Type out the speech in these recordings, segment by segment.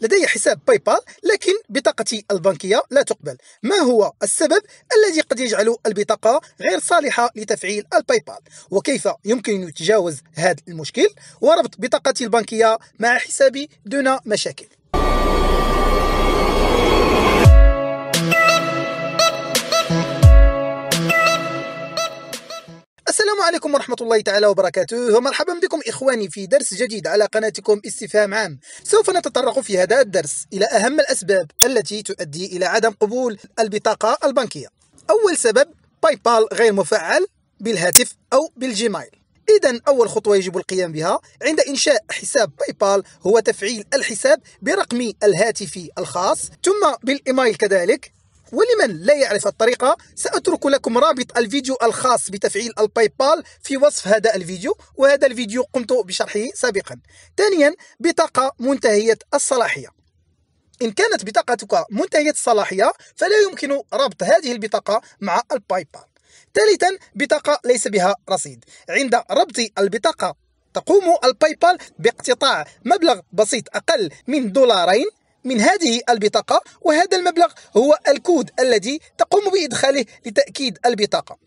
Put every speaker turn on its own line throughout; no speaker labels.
لدي حساب باي بال لكن بطاقتي البنكية لا تقبل ما هو السبب الذي قد يجعل البطاقة غير صالحة لتفعيل الباي بال وكيف يمكن تجاوز هذا المشكل وربط بطاقتي البنكية مع حسابي دون مشاكل عليكم ورحمة الله تعالى وبركاته ومرحبا بكم إخواني في درس جديد على قناتكم استفهام عام سوف نتطرق في هذا الدرس إلى أهم الأسباب التي تؤدي إلى عدم قبول البطاقة البنكية أول سبب باي بال غير مفعل بالهاتف أو بالجيميل إذا أول خطوة يجب القيام بها عند إنشاء حساب باي بال هو تفعيل الحساب برقم الهاتف الخاص ثم بالإيميل كذلك ولمن لا يعرف الطريقة سأترك لكم رابط الفيديو الخاص بتفعيل الباي بال في وصف هذا الفيديو وهذا الفيديو قمت بشرحه سابقا ثانيا بطاقة منتهية الصلاحية إن كانت بطاقتك منتهية الصلاحية فلا يمكن ربط هذه البطاقة مع الباي بال ثالثا بطاقة ليس بها رصيد عند ربط البطاقة تقوم الباي بال باقتطاع مبلغ بسيط أقل من دولارين من هذه البطاقة وهذا المبلغ هو الكود الذي تقوم بإدخاله لتأكيد البطاقة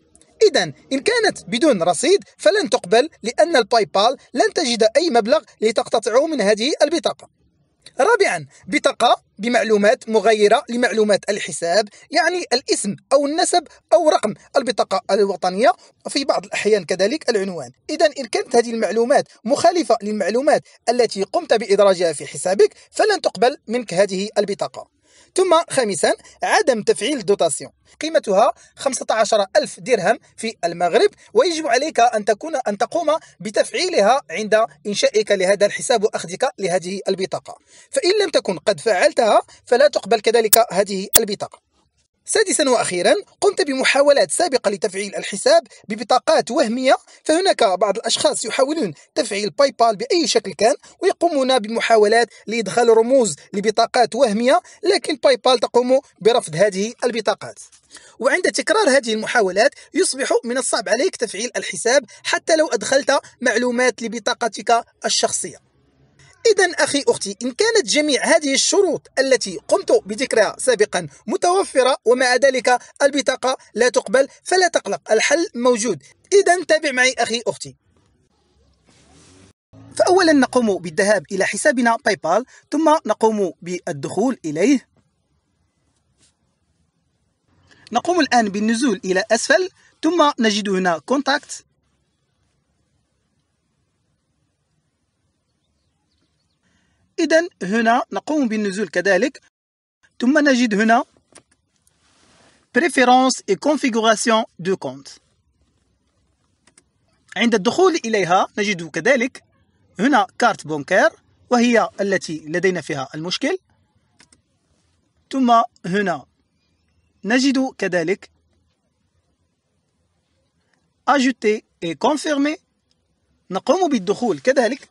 إذا إن كانت بدون رصيد فلن تقبل لأن الباي بال لن تجد أي مبلغ لتقتطعه من هذه البطاقة رابعا بطاقة بمعلومات مغايرة لمعلومات الحساب يعني الاسم أو النسب أو رقم البطاقة الوطنية في بعض الأحيان كذلك العنوان إذا إن كانت هذه المعلومات مخالفة للمعلومات التي قمت بإدراجها في حسابك فلن تقبل منك هذه البطاقة ثم خامسا عدم تفعيل الدوتاسيون قيمتها 15000 درهم في المغرب ويجب عليك أن تكون أن تقوم بتفعيلها عند إنشائك لهذا الحساب وأخذك لهذه البطاقة فإن لم تكن قد فعلتها فلا تقبل كذلك هذه البطاقة سادسا واخيرا قمت بمحاولات سابقه لتفعيل الحساب ببطاقات وهميه فهناك بعض الاشخاص يحاولون تفعيل باي بال باي شكل كان ويقومون بمحاولات لادخال رموز لبطاقات وهميه لكن باي بال تقوم برفض هذه البطاقات وعند تكرار هذه المحاولات يصبح من الصعب عليك تفعيل الحساب حتى لو ادخلت معلومات لبطاقتك الشخصيه إذا أخي أختي إن كانت جميع هذه الشروط التي قمت بذكرها سابقا متوفرة ومع ذلك البطاقة لا تقبل فلا تقلق الحل موجود إذا تابع معي أخي أختي فأولا نقوم بالذهاب إلى حسابنا باي بال ثم نقوم بالدخول إليه نقوم الآن بالنزول إلى أسفل ثم نجد هنا كونتاكت إذا هنا نقوم بالنزول كذلك ثم نجد هنا Preference et configuration de compte. عند الدخول إليها نجد كذلك هنا كارت بونكير وهي التي لدينا فيها المشكل ثم هنا نجد كذلك ajouter et confirmer نقوم بالدخول كذلك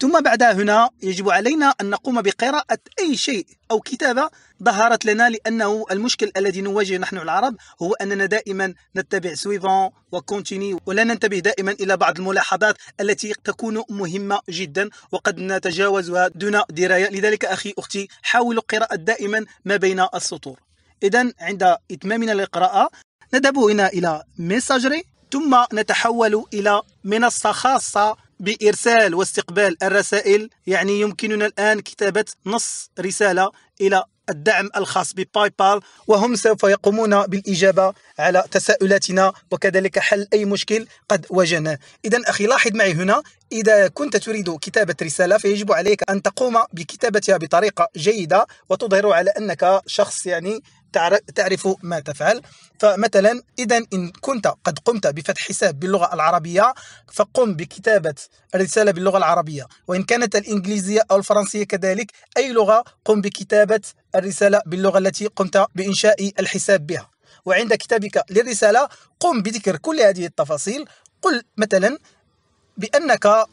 ثم بعد هنا يجب علينا أن نقوم بقراءة أي شيء أو كتابة ظهرت لنا لأنه المشكل الذي نواجه نحن العرب هو أننا دائما نتبع سويفون وكونتيني ولا ننتبه دائما إلى بعض الملاحظات التي تكون مهمة جدا وقد نتجاوزها دون دراية لذلك أخي أختي حاولوا قراءة دائما ما بين السطور إذا عند إتمامنا للقراءة نذهب هنا إلى ميساجري ثم نتحول إلى منصة خاصة بإرسال واستقبال الرسائل يعني يمكننا الآن كتابة نص رسالة إلى الدعم الخاص بباي بال وهم سوف يقومون بالإجابة على تساؤلاتنا وكذلك حل أي مشكل قد واجهناه إذا أخي لاحظ معي هنا إذا كنت تريد كتابة رسالة فيجب عليك أن تقوم بكتابتها بطريقة جيدة وتظهر على أنك شخص يعني تعرف ما تفعل فمثلا إذا إن كنت قد قمت بفتح حساب باللغة العربية فقم بكتابة الرسالة باللغة العربية وإن كانت الإنجليزية أو الفرنسية كذلك أي لغة قم بكتابة الرسالة باللغة التي قمت بإنشاء الحساب بها وعند كتابك للرسالة قم بذكر كل هذه التفاصيل قل مثلا بأنك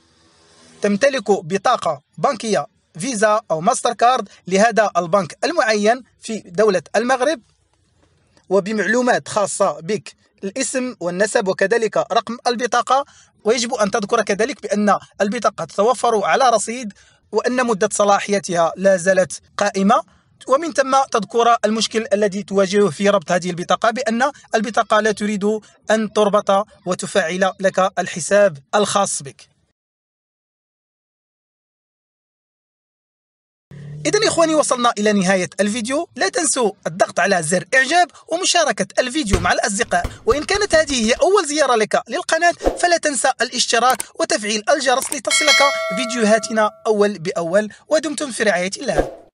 تمتلك بطاقة بنكية فيزا أو ماستر كارد لهذا البنك المعين في دولة المغرب وبمعلومات خاصة بك الاسم والنسب وكذلك رقم البطاقة ويجب أن تذكر كذلك بأن البطاقة تتوفر على رصيد وأن مدة صلاحيتها لا زالت قائمة ومن ثم تذكر المشكل الذي تواجهه في ربط هذه البطاقة بأن البطاقة لا تريد أن تربط وتفعل لك الحساب الخاص بك إذا يا إخواني وصلنا إلى نهاية الفيديو لا تنسوا الضغط على زر إعجاب ومشاركة الفيديو مع الأصدقاء وإن كانت هذه هي أول زيارة لك للقناة فلا تنسى الاشتراك وتفعيل الجرس لتصلك فيديوهاتنا أول بأول ودمتم في رعاية الله